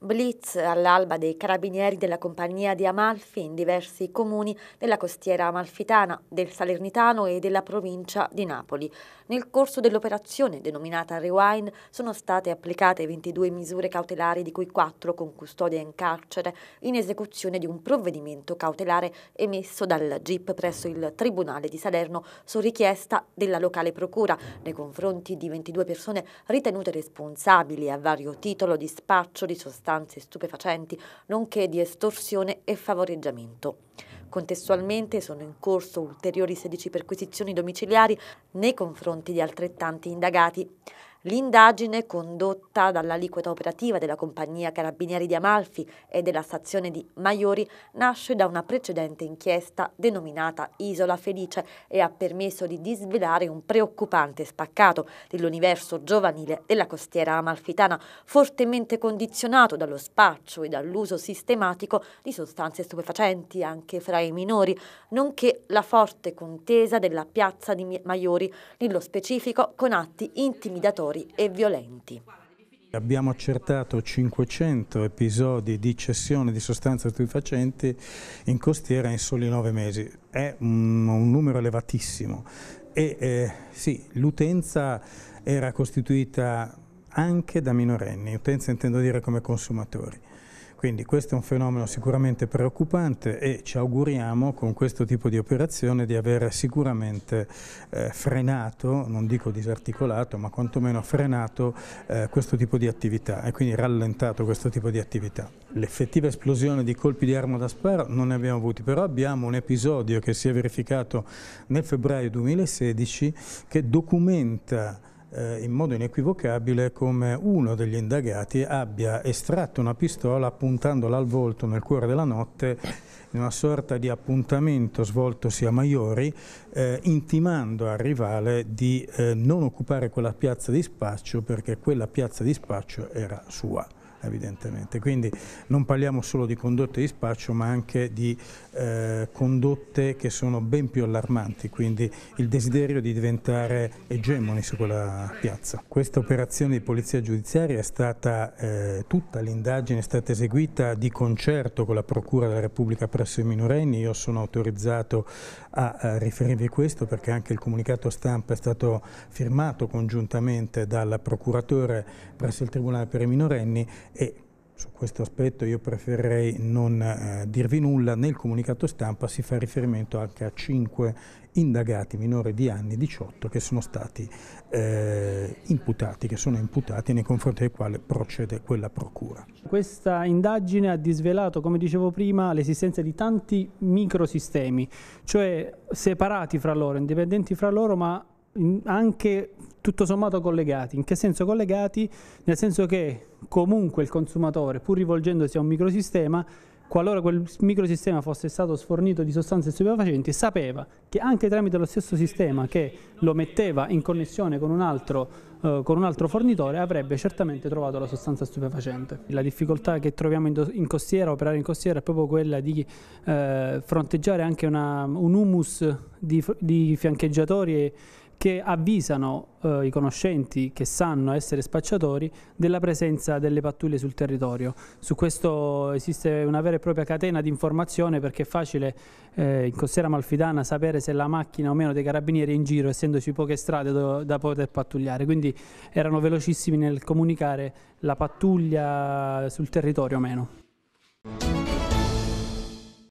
Blitz all'alba dei carabinieri della compagnia di Amalfi in diversi comuni della costiera amalfitana, del Salernitano e della provincia di Napoli. Nel corso dell'operazione denominata Rewind sono state applicate 22 misure cautelari di cui 4 con custodia in carcere in esecuzione di un provvedimento cautelare emesso dal GIP presso il Tribunale di Salerno su richiesta della locale procura nei confronti di 22 persone ritenute responsabili a vario titolo di spaccio di sostanze sostanze stupefacenti, nonché di estorsione e favoreggiamento. Contestualmente sono in corso ulteriori 16 perquisizioni domiciliari nei confronti di altrettanti indagati. L'indagine condotta dall'aliquota operativa della compagnia Carabinieri di Amalfi e della stazione di Maiori nasce da una precedente inchiesta denominata Isola Felice e ha permesso di disvelare un preoccupante spaccato dell'universo giovanile della costiera amalfitana, fortemente condizionato dallo spaccio e dall'uso sistematico di sostanze stupefacenti anche fra i minori, nonché la forte contesa della piazza di Maiori, nello specifico con atti intimidatori aggressori e violenti. Abbiamo accertato 500 episodi di cessione di sostanze stupefacenti in costiera in soli nove mesi. È un, un numero elevatissimo. E eh, sì, l'utenza era costituita anche da minorenni, utenza intendo dire come consumatori. Quindi questo è un fenomeno sicuramente preoccupante e ci auguriamo con questo tipo di operazione di aver sicuramente eh, frenato, non dico disarticolato, ma quantomeno frenato eh, questo tipo di attività e quindi rallentato questo tipo di attività. L'effettiva esplosione di colpi di arma da sparo non ne abbiamo avuti, però abbiamo un episodio che si è verificato nel febbraio 2016 che documenta eh, in modo inequivocabile come uno degli indagati abbia estratto una pistola puntandola al volto nel cuore della notte in una sorta di appuntamento svoltosi a Maiori, eh, intimando al rivale di eh, non occupare quella piazza di spaccio perché quella piazza di spaccio era sua evidentemente. Quindi non parliamo solo di condotte di spaccio ma anche di eh, condotte che sono ben più allarmanti, quindi il desiderio di diventare egemoni su quella piazza. Questa operazione di polizia giudiziaria è stata, eh, tutta l'indagine è stata eseguita di concerto con la Procura della Repubblica presso i minorenni, io sono autorizzato a, a eh, riferirvi questo perché anche il comunicato stampa è stato firmato congiuntamente dal procuratore presso il Tribunale per i minorenni e su questo aspetto io preferirei non eh, dirvi nulla, nel comunicato stampa si fa riferimento anche a cinque indagati minori di anni 18 che sono stati eh, imputati, che sono imputati nei confronti del quale procede quella procura. Questa indagine ha disvelato, come dicevo prima, l'esistenza di tanti microsistemi, cioè separati fra loro, indipendenti fra loro, ma anche tutto sommato collegati. In che senso collegati? Nel senso che comunque il consumatore, pur rivolgendosi a un microsistema, qualora quel microsistema fosse stato sfornito di sostanze stupefacenti, sapeva che anche tramite lo stesso sistema che lo metteva in connessione con un altro, eh, con un altro fornitore avrebbe certamente trovato la sostanza stupefacente. La difficoltà che troviamo in, in costiera, operare in costiera, è proprio quella di eh, fronteggiare anche una, un humus di, di fiancheggiatori e, che avvisano eh, i conoscenti che sanno essere spacciatori della presenza delle pattuglie sul territorio. Su questo esiste una vera e propria catena di informazione perché è facile eh, in costiera malfidana sapere se la macchina o meno dei carabinieri è in giro essendoci poche strade do, da poter pattugliare, quindi erano velocissimi nel comunicare la pattuglia sul territorio o meno.